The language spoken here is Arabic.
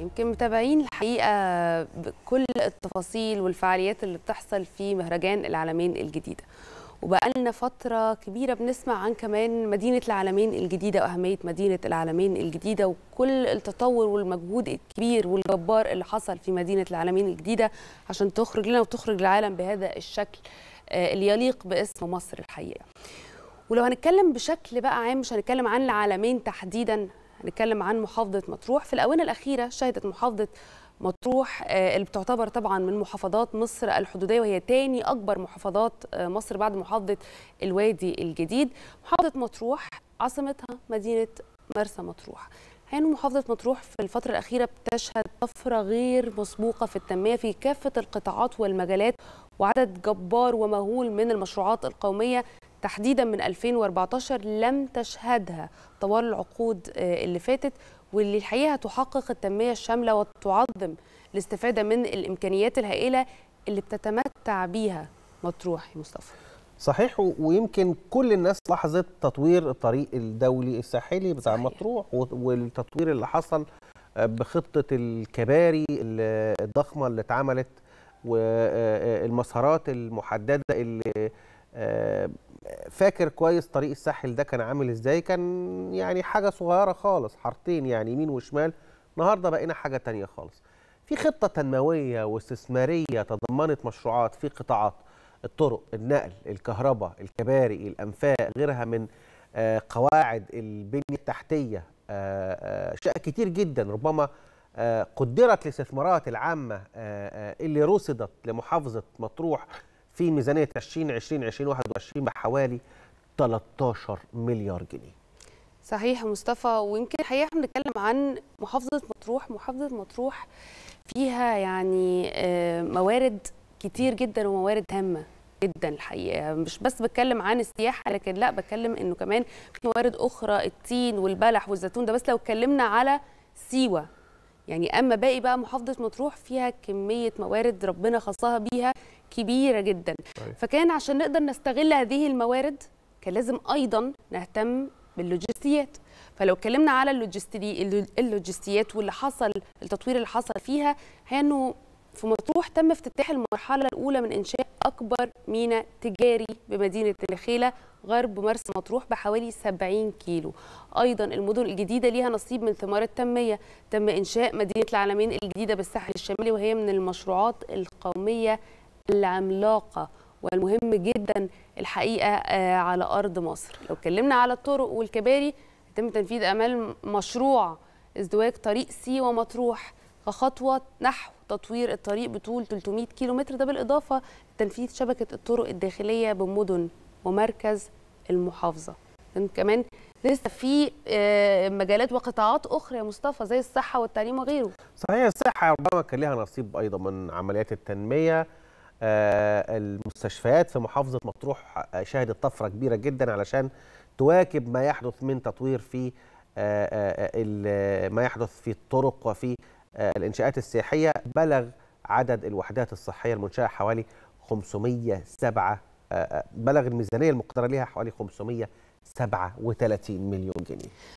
يمكن متابعين الحقيقة بكل التفاصيل والفعاليات اللي بتحصل في مهرجان العالمين الجديدة وبقالنا فترة كبيرة بنسمع عن كمان مدينة العالمين الجديدة وأهمية مدينة العالمين الجديدة وكل التطور والمجهود الكبير والجبار اللي حصل في مدينة العالمين الجديدة عشان تخرج لنا وتخرج العالم بهذا الشكل آه، اللي يليق باسم مصر الحقيقة ولو هنتكلم بشكل بقى عام مش هنتكلم عن العالمين تحديدا نتكلم عن محافظه مطروح في الاونه الاخيره شهدت محافظه مطروح آه، اللي بتعتبر طبعا من محافظات مصر الحدوديه وهي تاني اكبر محافظات آه، مصر بعد محافظه الوادي الجديد محافظه مطروح عاصمتها مدينه مرسى مطروح حين محافظة مطروح في الفترة الأخيرة بتشهد طفرة غير مسبوقة في التنمية في كافة القطاعات والمجالات وعدد جبار ومهول من المشروعات القومية تحديدا من 2014 لم تشهدها طوال العقود آه، اللي فاتت واللي الحقيقه هتحقق التنميه الشامله وتعظم الاستفاده من الامكانيات الهائله اللي بتتمتع بيها مطروح يا مصطفى. صحيح ويمكن كل الناس لاحظت تطوير الطريق الدولي الساحلي بتاع صحيح. مطروح والتطوير اللي حصل آه، بخطه الكباري الضخمه اللي اتعملت والمسارات آه، المحدده اللي فاكر كويس طريق الساحل ده كان عامل ازاي كان يعني حاجه صغيره خالص حارتين يعني يمين وشمال النهارده بقينا حاجه تانية خالص في خطه تنمويه واستثماريه تضمنت مشروعات في قطاعات الطرق النقل الكهرباء الكباري الانفاق غيرها من آه، قواعد البنيه التحتيه اشياء آه، آه، كتير جدا ربما قدرت الاستثمارات العامه اللي رصدت لمحافظه مطروح في ميزانيه 2020 2021 بحوالي 13 مليار جنيه. صحيح يا مصطفى ويمكن الحقيقه احنا بنتكلم عن محافظه مطروح، محافظه مطروح فيها يعني آه، موارد كتير جدا وموارد هامه جدا الحقيقه مش بس بتكلم عن السياحه لكن لا بتكلم انه كمان في موارد اخرى التين والبلح والزيتون ده بس لو اتكلمنا على سيوه يعني اما باقي بقى محافظه مطروح فيها كميه موارد ربنا خصها بيها كبيره جدا طيب. فكان عشان نقدر نستغل هذه الموارد كان لازم ايضا نهتم باللوجستيات فلو اتكلمنا على اللوجستيات واللي حصل التطوير اللي حصل فيها هي انه في مطروح تم افتتاح المرحله الاولى من انشاء اكبر ميناء تجاري بمدينه الخيله غرب مرسى مطروح بحوالي 70 كيلو ايضا المدن الجديده ليها نصيب من ثمار التنميه تم انشاء مدينه العالمين الجديده بالساحل الشمالي وهي من المشروعات القوميه العملاقه والمهم جدا الحقيقه آه، على ارض مصر لو اتكلمنا على الطرق والكباري يتم تنفيذ امال مشروع ازدواج طريق سي ومطروح كخطوه نحو تطوير الطريق بطول 300 كيلومتر ده بالاضافه لتنفيذ شبكه الطرق الداخليه بمدن ومركز المحافظه كمان لسه في آه، مجالات وقطاعات اخرى يا مصطفى زي الصحه والتعليم وغيره صحيح الصحه ربما كان لها نصيب ايضا من عمليات التنميه آه، المستشفيات في محافظة مطروح آه، شهدت طفرة كبيرة جدا علشان تواكب ما يحدث من تطوير في آه، ما يحدث في الطرق وفي الإنشاءات السياحية بلغ عدد الوحدات الصحية المنشأة حوالي 507 بلغ الميزانية المقدرة لها حوالي 537 مليون جنيه